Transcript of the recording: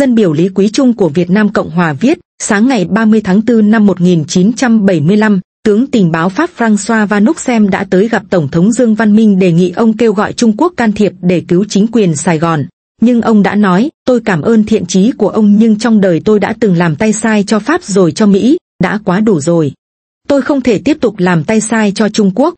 Dân biểu Lý Quý Trung của Việt Nam Cộng Hòa viết, sáng ngày 30 tháng 4 năm 1975, tướng tình báo Pháp François Van Vanoxem đã tới gặp Tổng thống Dương Văn Minh đề nghị ông kêu gọi Trung Quốc can thiệp để cứu chính quyền Sài Gòn. Nhưng ông đã nói, tôi cảm ơn thiện trí của ông nhưng trong đời tôi đã từng làm tay sai cho Pháp rồi cho Mỹ, đã quá đủ rồi. Tôi không thể tiếp tục làm tay sai cho Trung Quốc.